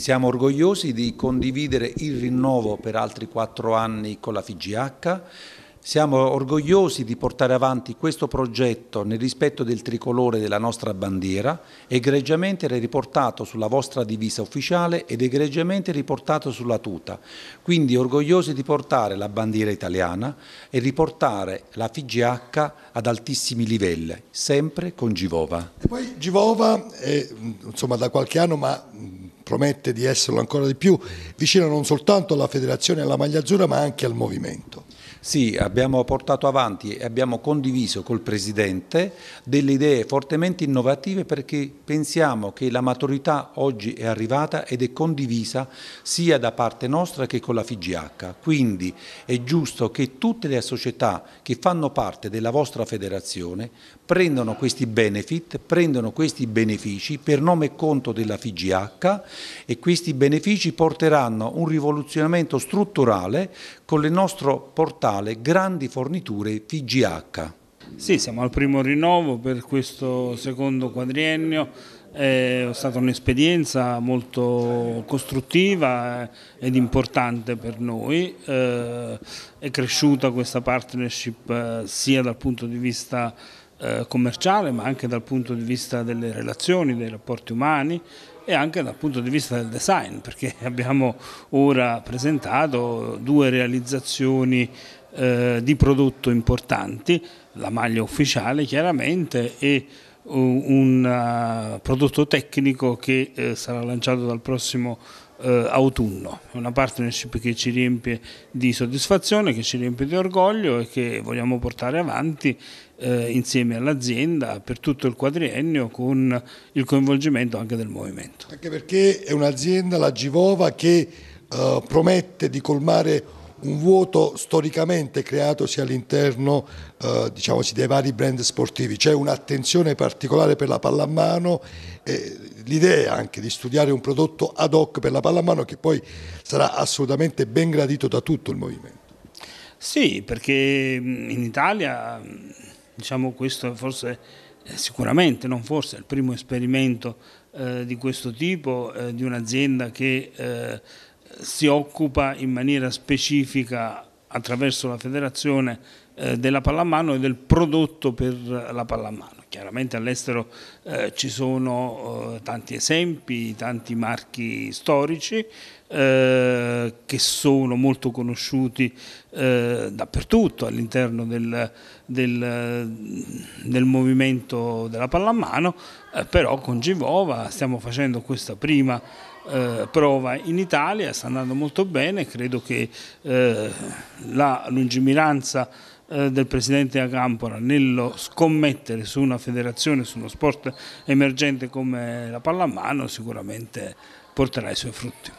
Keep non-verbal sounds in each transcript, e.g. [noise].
Siamo orgogliosi di condividere il rinnovo per altri quattro anni con la FGH. Siamo orgogliosi di portare avanti questo progetto nel rispetto del tricolore della nostra bandiera, egregiamente riportato sulla vostra divisa ufficiale ed egregiamente riportato sulla tuta. Quindi orgogliosi di portare la bandiera italiana e riportare la FGH ad altissimi livelli, sempre con Givova. E poi Givova, è, insomma da qualche anno, ma promette di esserlo ancora di più, vicino non soltanto alla federazione e alla maglia azzurra ma anche al movimento. Sì, abbiamo portato avanti e abbiamo condiviso col Presidente delle idee fortemente innovative perché pensiamo che la maturità oggi è arrivata ed è condivisa sia da parte nostra che con la FIGH. Quindi è giusto che tutte le società che fanno parte della vostra federazione prendano questi benefit, prendono questi benefici per nome e conto della FIGH e questi benefici porteranno un rivoluzionamento strutturale con il nostro portale Natale grandi forniture VGH. Sì, siamo al primo rinnovo per questo secondo quadriennio. È stata un'esperienza molto costruttiva ed importante per noi, eh, è cresciuta questa partnership eh, sia dal punto di vista eh, commerciale ma anche dal punto di vista delle relazioni, dei rapporti umani e anche dal punto di vista del design perché [laughs] abbiamo ora presentato due realizzazioni eh, di prodotto importanti, la maglia ufficiale chiaramente e un, un uh, eh, prodotto tecnico che eh, sarà lanciato dal prossimo eh, autunno. È una partnership che ci riempie di soddisfazione, che ci riempie di orgoglio e che vogliamo portare avanti eh, insieme all'azienda per tutto il quadriennio con il coinvolgimento anche del movimento. Anche perché è un'azienda, la Givova, che eh, promette di colmare un vuoto storicamente creatosi all'interno eh, diciamo, dei vari brand sportivi, c'è un'attenzione particolare per la pallamano, eh, l'idea anche di studiare un prodotto ad hoc per la pallamano che poi sarà assolutamente ben gradito da tutto il movimento. Sì, perché in Italia diciamo questo forse sicuramente, non forse, è il primo esperimento eh, di questo tipo, eh, di un'azienda che eh, si occupa in maniera specifica attraverso la federazione eh, della pallamano e del prodotto per la pallamano. Chiaramente all'estero eh, ci sono eh, tanti esempi, tanti marchi storici eh, che sono molto conosciuti eh, dappertutto all'interno del, del, del, movimento della pallamano, eh, però con Givova stiamo facendo questa prima eh, prova in Italia, sta andando molto bene, credo che la lungimiranza del presidente Acampora nello scommettere su una federazione, su uno sport emergente come la pallamano sicuramente porterà i suoi frutti.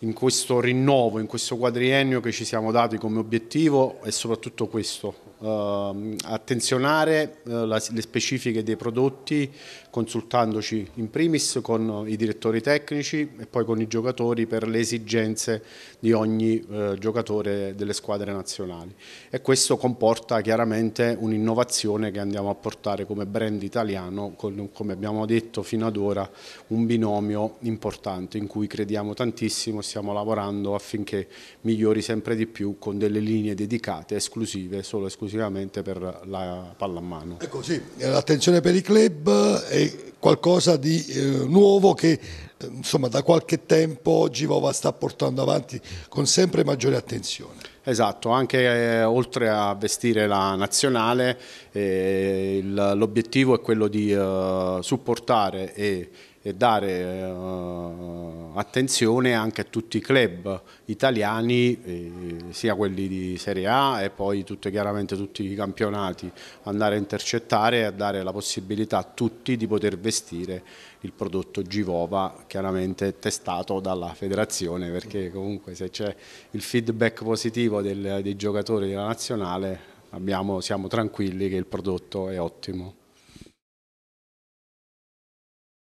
In questo rinnovo, in questo quadriennio che ci siamo dati come obiettivo è soprattutto questo, Ehm, attenzionare eh, le specifiche dei prodotti consultandoci in primis con i direttori tecnici e poi con i giocatori per le esigenze di ogni eh, giocatore delle squadre nazionali e questo comporta chiaramente un'innovazione che andiamo a portare come brand italiano con, come abbiamo detto fino ad ora un binomio importante in cui crediamo tantissimo stiamo lavorando affinché migliori sempre di più con delle linee dedicate esclusive solo esclusive esclusivamente per la pallamano. Ecco sì, l'attenzione per i club è qualcosa di eh, nuovo che eh, insomma, da qualche tempo Givova sta portando avanti con sempre maggiore attenzione. Esatto, anche eh, oltre a vestire la nazionale eh, l'obiettivo è quello di eh, supportare e e dare uh, attenzione anche a tutti i club italiani, eh, sia quelli di Serie A e poi tutte, chiaramente tutti i campionati, andare a intercettare e a dare la possibilità a tutti di poter vestire il prodotto Givova, chiaramente testato dalla federazione, perché comunque se c'è il feedback positivo del, dei giocatori della nazionale abbiamo, siamo tranquilli che il prodotto è ottimo.